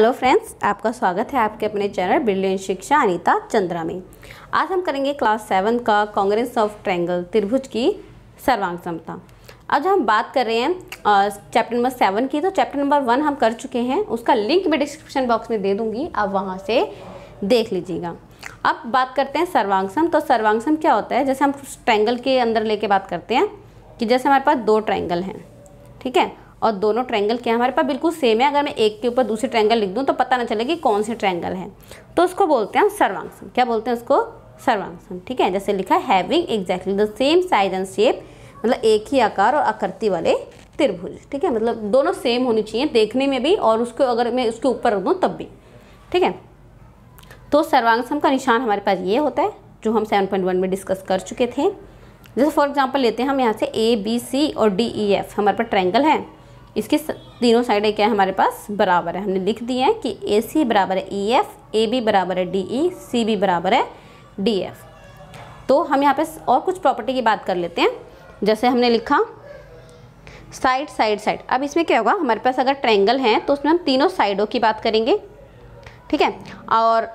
hello friends आपका स्वागत है आपके अपने चैनल ब्रिलियन शिक्षा अनीता चंद्रा में आज हम करेंगे क्लास सेवन का कांग्रेस ऑफ ट्रैंगल त्रिभुज की सर्वांग समता आज हम बात कर रहे हैं चैप्टर नंबर सेवन की तो चैप्टर नंबर वन हम कर चुके हैं उसका लिंक मैं डिस्क्रिप्शन बॉक्स में दे दूंगी आप वहाँ से देख लीजिएगा अब बात करते हैं सर्वांगसम तो सर्वांगसम क्या होता है जैसे हम ट्रैंगल के अंदर लेके बात करते हैं कि जैसे हमारे पास दो ट्रैंगल हैं ठीक है और दोनों ट्रैंगल क्या हमारे पास बिल्कुल सेम है अगर मैं एक के ऊपर दूसरी ट्रैंगल लिख दूँ तो पता ना चले कि कौन सी ट्रैंगल है तो उसको बोलते हैं सर्वांगसन क्या बोलते हैं उसको सर्वांगसन ठीक है जैसे लिखा having exactly the same size and shape मतलब एक ही आकार और आकृति वाले त्रिभुज ठीक है मतलब दोनों सेम होनी चाहिए देखने में भी और उसको अगर मैं उसके ऊपर रख दूँ तब भी ठीक है तो सर्वांगसम का निशान हमारे पास ये होता है जो हम 7.1 में डिस्कस कर चुके थे जैसे फॉर एग्जांपल लेते हैं हम यहाँ से ए बी सी और डी ई एफ हमारे पास ट्रायंगल है इसके तीनों साइडें क्या है हमारे पास बराबर है हमने लिख दिया है कि ए सी बराबर है ई एफ ए बी बराबर है डी ई सी बी बराबर है डी एफ तो हम यहाँ पे और कुछ प्रॉपर्टी की बात कर लेते हैं जैसे हमने लिखा साइड साइड साइड अब इसमें क्या होगा हमारे पास अगर ट्रायंगल है तो उसमें हम तीनों साइडों की बात करेंगे ठीक है और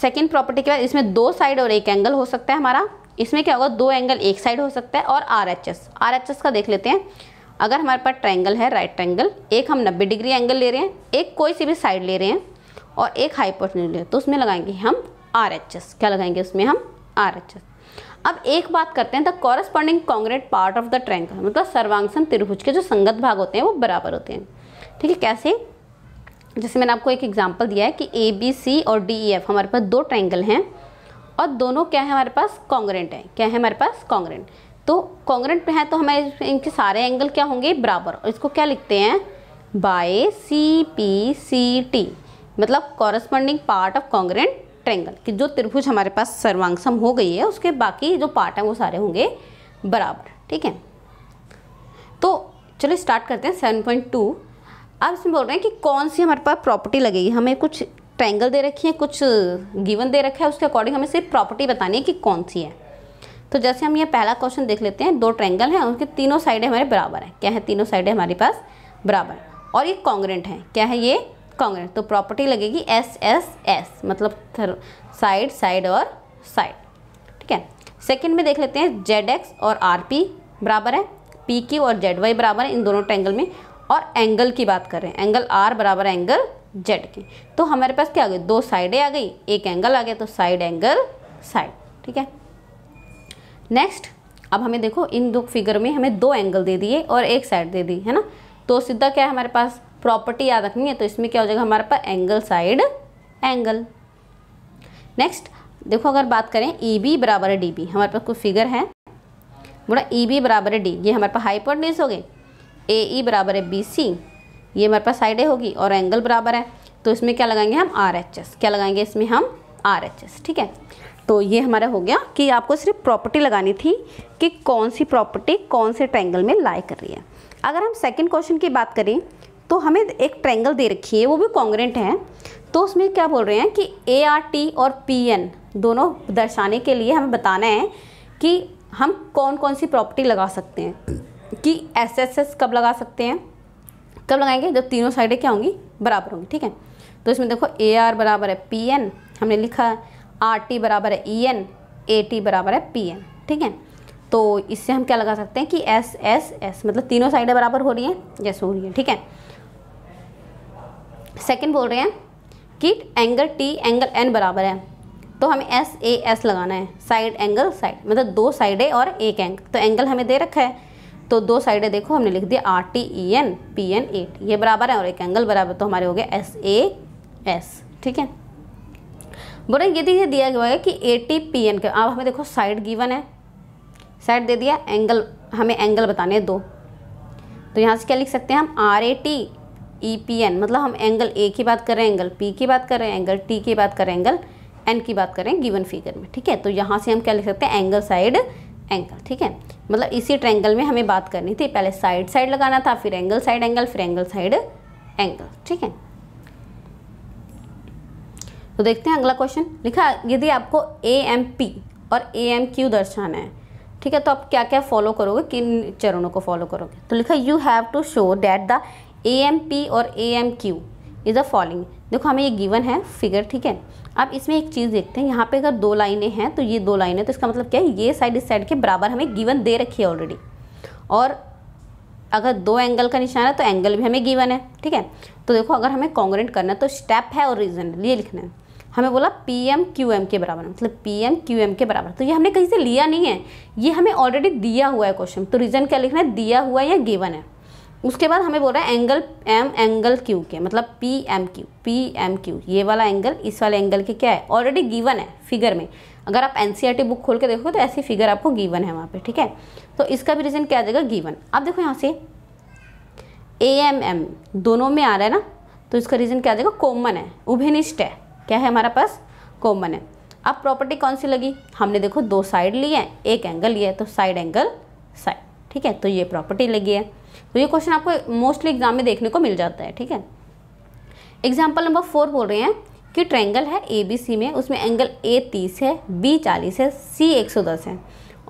सेकेंड प्रॉपर्टी के बाद इसमें दो साइड और एक एंगल हो सकता है हमारा इसमें क्या होगा दो एंगल एक साइड हो सकता है और R H S R H S का देख लेते हैं अगर हमारे पास ट्रायंगल है राइट ट्रायंगल एक हम 90 डिग्री एंगल ले रहे हैं एक कोई सी भी साइड ले रहे हैं और एक हाइपोटेन्यूज ले रहे हैं तो उसमें लगाएंगे हम आर एच एस क्या लगाएंगे उसमें हम आर एच एस अब एक बात करते हैं the corresponding congruent part of the triangle मतलब सर्वांगसन त्रिभुज के जो संगत भाग होते हैं वो बराबर होते हैं ठीक है कैसे जैसे मैंने आपको एक एग्जाम्पल दिया है कि ए बी सी और डी ई एफ हमारे पास दो ट्रैंगल हैं और दोनों क्या है हमारे पास कॉन्ग्रेंट है क्या है हमारे पास कॉन्ग्रेंट तो कॉन्ग्रेंट में है तो हमें इनके सारे एंगल क्या होंगे बराबर और इसको क्या लिखते हैं by C P C T मतलब corresponding part of congruent triangle कि जो त्रिभुज हमारे पास सर्वांगसम हो गई है उसके बाकी जो पार्ट हैं वो सारे होंगे बराबर ठीक है तो चलो स्टार्ट करते हैं सेवन पॉइंट टू अब इसमें बोल रहे हैं कि कौन सी हमारे पास प्रॉपर्टी लगेगी हमें कुछ ट्रेंगल दे रखी है कुछ गिवन दे रखा है उसके अकॉर्डिंग हमें सिर्फ प्रॉपर्टी बतानी है कि कौन सी है तो जैसे हम ये पहला क्वेश्चन देख लेते हैं दो ट्रैंगल हैं उनके तीनों साइडें हमारे बराबर हैं क्या है तीनों साइडें हमारे पास बराबर और ये कॉन्ग्रेंट हैं क्या है ये कॉन्ग्रेंट तो प्रॉपर्टी लगेगी एस एस एस मतलब साइड साइड और साइड ठीक है सेकेंड में देख लेते हैं जेड एक्स और आर पी बराबर है पी क्यू और जेड वाई बराबर है इन दोनों ट्रैंगल में और एंगल की बात कर रहे हैं एंगल आर बराबर एंगल जेड की तो हमारे पास क्या आ गई दो साइडें आ गई एक एंगल आ गया तो साइड एंगल साइड ठीक है नेक्स्ट अब हमें देखो इन दो फिगर में हमें दो एंगल दे दिए और एक साइड दे दी है ना तो सीधा क्या है हमारे पास प्रॉपर्टी याद रखनी है तो इसमें क्या हो जाएगा हमारे पास एंगल साइड एंगल नेक्स्ट देखो अगर बात करें ई e बी बराबर है डी बी हमारे पास कोई फिगर है बोला ई e बी बराबर है डी ये हमारे पास हाइपोटेन्यूज हो गए ए ई e बराबर है बी सी ये हमारे पास साइडें होगी और एंगल बराबर है तो इसमें क्या लगाएंगे हम आर एच एस क्या लगाएंगे इसमें हम आर एच एस ठीक है तो ये हमारा हो गया कि आपको सिर्फ प्रॉपर्टी लगानी थी कि कौन सी प्रॉपर्टी कौन से ट्रैंगल में लाई कर रही है अगर हम सेकेंड क्वेश्चन की बात करें तो हमें एक ट्रैंगल दे रखी है वो भी कॉन्ग्रेंट है तो उसमें क्या बोल रहे हैं कि ए आर टी और पी एन दोनों दर्शाने के लिए हमें बताना है कि हम कौन कौन सी प्रॉपर्टी लगा सकते हैं कि एस एस एस कब लगा सकते हैं कब लगाएंगे जब तीनों साइडें क्या होंगी बराबर होंगी ठीक है तो इसमें देखो ए आर बराबर है पी एन हमने लिखा है आर टी बराबर है ई एन ए टी बराबर है पी एन ठीक है तो इससे हम क्या लगा सकते हैं कि एस एस एस मतलब तीनों साइडें बराबर हो रही हैं यस हो रही है ठीक है सेकंड बोल रहे हैं कि एंगल टी एंगल एन बराबर है तो हमें एस ए एस लगाना है साइड एंगल साइड मतलब दो साइडें और एक एंगल तो एंगल हमें दे रखा है तो दो साइडें देखो हमने लिख दिया R T E N P N A T ये बराबर है और एक एंगल बराबर तो हमारे हो गया एस ए एस ठीक है बोला यदि ये दिया गया है कि ए टी पी एन के अब हमें देखो साइड गिवन है साइड दे दिया एंगल हमें एंगल बताने दो तो यहाँ से क्या लिख सकते हैं हम R A T E P N मतलब हम एंगल ए की बात कर रहे हैं एंगल पी की बात कर रहे हैं एंगल टी की बात कर रहे हैं एंगल एन की बात कर रहे हैं गिवन फिगर में ठीक है तो यहाँ से हम क्या लिख सकते हैं एंगल साइड एंगल ठीक है मतलब इसी ट्रैंगल में हमें बात करनी थी पहले साइड साइड लगाना था फिर एंगल साइड एंगल फिर एंगल साइड एंगल ठीक है तो देखते हैं अगला क्वेश्चन लिखा यदि आपको ए एम पी और ए एम क्यू दर्शाना है ठीक है तो आप क्या क्या फॉलो करोगे किन चरणों को फॉलो करोगे तो लिखा you have to show that the A M P और A M Q is the following देखो हमें ये गिवन है फिगर ठीक है अब इसमें एक चीज़ देखते हैं यहाँ पे अगर दो लाइनें हैं तो ये दो लाइनें तो इसका मतलब क्या है ये साइड इस साइड के बराबर हमें गिवन दे रखी है ऑलरेडी और अगर दो एंगल का निशान है तो एंगल भी हमें गिवन है ठीक है तो देखो अगर हमें कॉन्ग्रेंट करना है तो स्टेप है और रीजन ये लिखना है हमें बोला पी एम क्यू एम के बराबर मतलब पी एम क्यू एम के बराबर तो ये हमने कहीं से लिया नहीं है ये हमें ऑलरेडी दिया हुआ है क्वेश्चन तो रीज़न क्या लिखना है दिया हुआ है या गिवन है उसके बाद हमें बोल रहा है एंगल एम एंगल क्यू के मतलब P M Q P M Q ये वाला एंगल इस वाले एंगल के क्या है ऑलरेडी गिवन है फिगर में अगर आप एन बुक e खोल के देखोगे तो ऐसी फिगर आपको गिवन है वहाँ पर ठीक है तो इसका भी रीज़न क्या आ जाएगा गिवन आप देखो यहाँ से ए एम एम दोनों में आ रहा है ना तो इसका रीज़न क्या आ जाएगा कॉमन है उभिनिष्ट है क्या है हमारा पास कॉमन है अब प्रॉपर्टी कौन सी लगी हमने देखो दो साइड लिए हैं एक एंगल लिया है तो साइड एंगल साइड ठीक है तो ये प्रॉपर्टी लगी है तो ये क्वेश्चन आपको मोस्टली एग्जाम में देखने को मिल जाता है ठीक है एग्जाम्पल नंबर फोर बोल रहे हैं कि ट्रैंगल है ए बी सी में उसमें एंगल ए तीस है बी चालीस है सी एक सौ दस है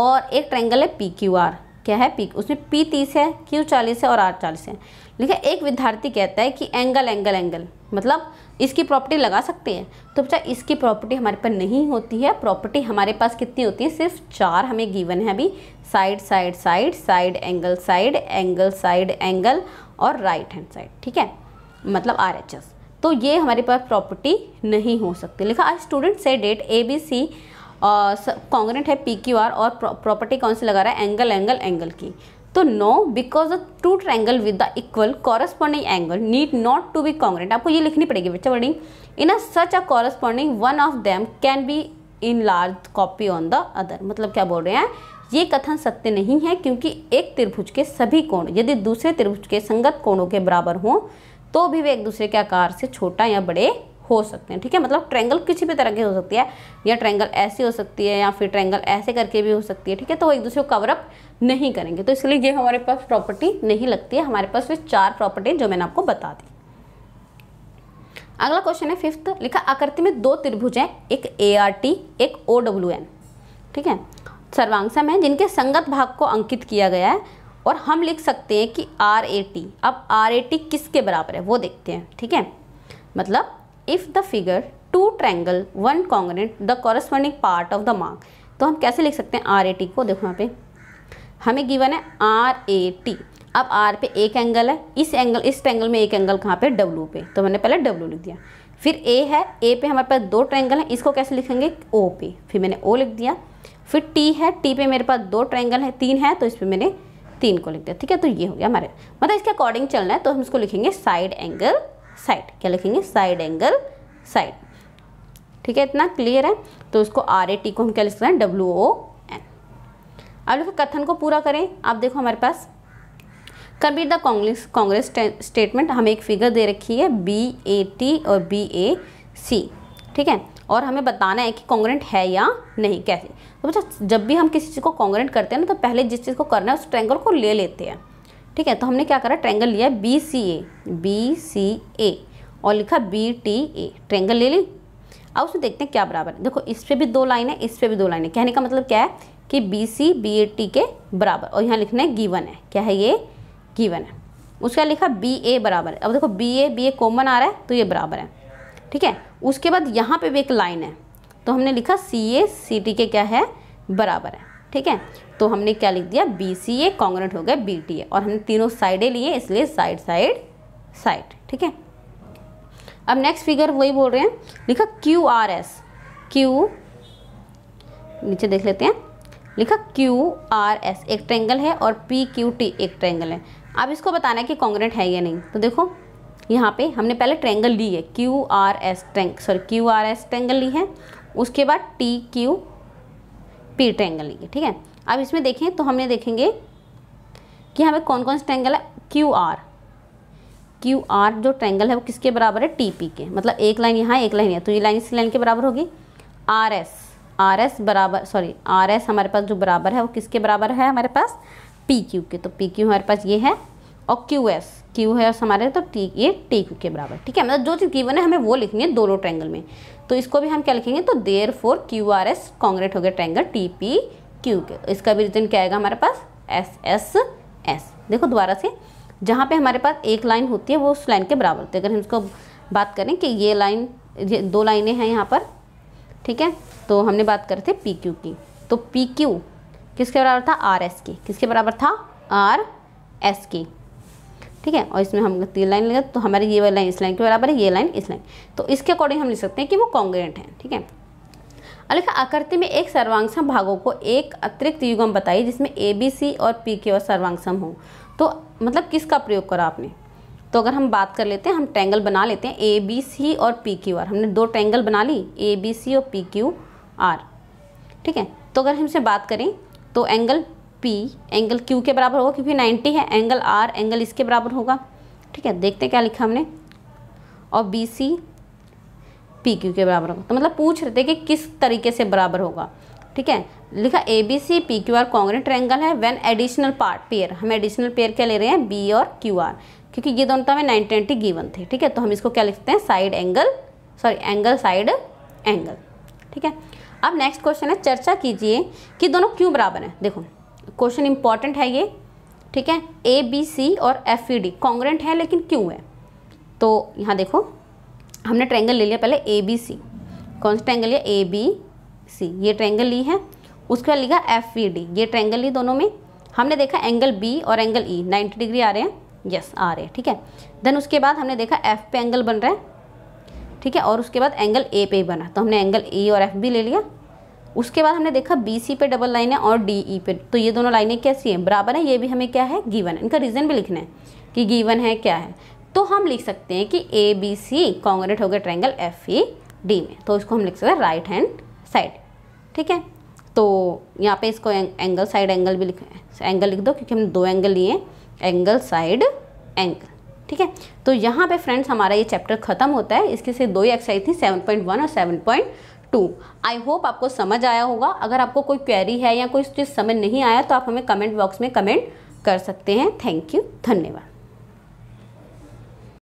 और एक ट्रैंगल है पी क्यू आर क्या है पी उसमें पी तीस है क्यू चालीस है और आर चालीस है लिखा एक विद्यार्थी कहता है कि एंगल एंगल एंगल मतलब इसकी प्रॉपर्टी लगा सकते हैं तो बच्चा इसकी प्रॉपर्टी हमारे पर नहीं होती है प्रॉपर्टी हमारे पास कितनी होती है सिर्फ चार हमें गिवन है अभी side side side side angle side angle side angle और राइट हैंड साइड ठीक है मतलब आर एच एस तो ये हमारे पास प्रॉपर्टी नहीं हो सकती लिखा आज स्टूडेंट से that A B C congruent है पी क्यू आर और प्रॉपर्टी कौन सी लगा रहा है एंगल एंगल एंगल की तो no because the two triangle with the equal corresponding angle need not to be congruent आपको ये लिखनी पड़ेगी बच्चा wording in a such a corresponding one of them can be in large copy on the other मतलब क्या बोल रहे हैं ये कथन सत्य नहीं है क्योंकि एक त्रिभुज के सभी कोण यदि दूसरे त्रिभुज के संगत कोणों के बराबर हों तो भी वे एक दूसरे के आकार से छोटा या बड़े हो सकते हैं ठीक है मतलब ट्रैंगल किसी भी तरह की हो सकती है या ट्रैंगल ऐसी हो सकती है या फिर ट्रैंगल ऐसे करके भी हो सकती है ठीक है तो वो एक दूसरे को कवरअप नहीं करेंगे तो इसलिए ये हमारे पास प्रॉपर्टी नहीं लगती है हमारे पास वे चार प्रॉपर्टी जो मैंने आपको बता दी अगला क्वेश्चन है फिफ्थ लिखा आकृति में दो त्रिभुज हैं एक ए आर टी एक ओ डब्ल्यू एन ठीक है सर्वांगसम है जिनके संगत भाग को अंकित किया गया है और हम लिख सकते हैं कि आर ए टी अब आर ए टी किसके बराबर है वो देखते हैं ठीक है मतलब if the figure two triangle one congruent the corresponding part of the mark तो हम कैसे लिख सकते हैं आर ए टी को देखो यहाँ पे हमें गिवन है आर ए टी अब आर पे एक एंगल है इस एंगल इस ट्रैंगल में एक एंगल कहाँ पे डब्लू पे तो मैंने पहले डब्लू लिख दिया फिर ए है ए पे हमारे पास दो ट्रैंगल हैं इसको कैसे लिखेंगे ओ पे फिर मैंने ओ लिख दिया फिर टी है टी पे मेरे पास दो ट्रैंगल है तीन है तो इस पर मैंने तीन को लिख दिया ठीक है तो ये हो गया हमारे मतलब इसके अकॉर्डिंग चलना है तो हम इसको लिखेंगे साइड एंगल साइड क्या लिखेंगे साइड एंगल साइड ठीक है इतना क्लियर है तो उसको आर ए टी को हम क्या लिख सकते हैं डब्ल्यू ओ एन अब लोग कथन को पूरा करें आप देखो हमारे पास कबीर द कांग्रेस कांग्रेस स्टेटमेंट हमें एक फिगर दे रखी है बी ए टी और बी ए सी ठीक है और हमें बताना है कि कांग्रेंट है या नहीं कैसे तो बच्चा जब भी हम किसी चीज़ को कांग्रेंट करते हैं ना तो पहले जिस चीज़ को करना है उस ट्रैंगल को ले लेते हैं ठीक है तो हमने क्या करा ट्रेंगल लिया बी सी ए बी सी ए और लिखा बी टी ए ट्रेंगल ले ली अब उसमें देखते हैं क्या बराबर है देखो इस पर भी दो लाइन है इस पर भी दो लाइन है कहने का मतलब क्या है कि B C B A T के बराबर और यहाँ लिखना है गीवन है क्या है ये गीवन है उसका लिखा बी ए बराबर है अब देखो B A B A common आ रहा है तो ये बराबर है ठीक है उसके बाद यहाँ पे भी एक लाइन है तो हमने लिखा सी ए सी टी के क्या है बराबर है ठीक है तो हमने क्या लिख दिया बी सी ए कॉन्ग्रेंट हो गया बी टी ए और हमने तीनों साइडें लिए इसलिए साइड साइड साइड ठीक है अब नेक्स्ट फिगर वही बोल रहे हैं लिखा क्यू आर एस क्यू नीचे देख लेते हैं लिखा क्यू आर एस एक ट्रेंगल है और पी क्यू टी एक ट्रेंगल है अब इसको बताना है कि कॉन्ग्रेंट है या नहीं तो देखो यहाँ पे हमने पहले ट्रेंगल ली है Q R S triangle sorry Q R S triangle ली है उसके बाद टी क्यू पी ट्रैंगल लेंगे ठीक है अब इसमें देखें तो हमने देखेंगे कि यहाँ पे कौन कौन सा ट्रैंगल है क्यू आर क्यू आर जो ट्रैंगल है वो किसके बराबर है टी पी के मतलब एक लाइन यहाँ एक लाइन यहाँ तो ये लाइन इस लाइन के बराबर होगी आर एस आर एस बराबर सॉरी आर एस हमारे पास जो बराबर है वो किसके बराबर है हमारे पास पी क्यू के तो पी क्यू हमारे पास ये है और क्यू एस क्यू है हमारे तो टी ये टी क्यू के बराबर ठीक है मतलब जो चीज़ गिवन है हमें वो लिखनी है दोनों ट्रैंगल में तो इसको भी हम क्या लिखेंगे तो therefore Q R S congruent हो गया ट्रैंगल टी पी क्यू के इसका भी रीजन क्या आएगा हमारे पास एस एस एस देखो दोबारा से जहाँ पे हमारे पास एक लाइन होती है वो उस लाइन के बराबर होती है अगर हम इसको बात करें कि ये लाइन ये दो लाइनें हैं यहाँ पर ठीक है तो हमने बात करे थे पी क्यू की तो पी क्यू किसके बराबर था आर एस के किसके बराबर था आर एस के ठीक है और इसमें हम तीन लाइन लेंगे तो हमारी ये वाली लाइन इस लाइन के बराबर है ये लाइन इस लाइन तो इसके अकॉर्डिंग हम लिख सकते हैं कि वो कॉन्ग्रेंट है ठीक है अलिखा आकृति में एक सर्वांगसम भागों को एक अतिरिक्त युगम बताइए जिसमें ए बी सी और पी के और सर्वांगसम हो तो मतलब किसका प्रयोग करा आपने तो अगर हम बात कर लेते हैं हम ट्रैंगल बना लेते हैं ए बी सी और पी क्यू आर हमने दो ट्रैंगल बना ली ए बी सी और पी क्यू आर ठीक है तो अगर हमसे बात करें तो एंगल पी एंगल क्यू के बराबर होगा क्योंकि 90 है एंगल आर एंगल इसके बराबर होगा ठीक है देखते हैं क्या लिखा हमने और बी सी पी क्यू के बराबर होगा तो मतलब पूछ रहे थे कि किस तरीके से बराबर होगा ठीक है लिखा A B C P Q R congruent triangle है वेन एडिशनल पार्ट पेयर हम एडिशनल पेयर क्या ले रहे हैं बी और क्यू आर क्योंकि ये दोनों तो हमें नाइनटी नाइनटी गिवन थे ठीक है तो हम इसको क्या लिखते हैं side angle sorry angle side angle ठीक है अब नेक्स्ट क्वेश्चन है चर्चा कीजिए कि दोनों क्यों बराबर हैं देखो क्वेश्चन इंपॉर्टेंट है ये ठीक है ए बी सी और एफ ई डी कॉन्ग्रेंट है लेकिन क्यों है तो यहाँ देखो हमने ट्रैंगल ले लिया पहले ए बी सी कौन सा ट्रैंगल लिया ए बी सी ये ट्रैंगल ली है उसके बाद लिखा एफ ई डी ये ट्रैंगल ली दोनों में हमने देखा एंगल बी और एंगल ई e, 90 डिग्री आ रहे हैं यस yes, आ रहे हैं ठीक है देन उसके बाद हमने देखा एफ पे एंगल बन रहा है ठीक है और उसके बाद एंगल ए पे बना तो हमने एंगल ई e और एफ भी ले लिया उसके बाद हमने देखा बी सी पे डबल लाइन है और डी ई e पे तो ये दोनों लाइनें कैसी हैं बराबर है ये भी हमें क्या है गीवन इनका रीज़न भी लिखना है कि गीवन है क्या है तो हम लिख सकते हैं कि ए बी सी कॉन्ग्रेट हो गया ट्राइंगल एफ ई डी में तो इसको हम लिख सकते हैं राइट हैंड साइड ठीक है तो यहाँ पे इसको एंगल साइड एंगल भी लिख एंगल लिख दो क्योंकि हमने दो एंगल लिए एंगल साइड एंगल ठीक है तो यहाँ पे फ्रेंड्स हमारा ये चैप्टर खत्म होता है इसके से दो ही एक्सरसाइज थी 7.1 और 7.2 टू आई होप आपको समझ आया होगा अगर आपको कोई क्वेरी है या कोई चीज़ समझ नहीं आया तो आप हमें कमेंट बॉक्स में कमेंट कर सकते हैं थैंक यू धन्यवाद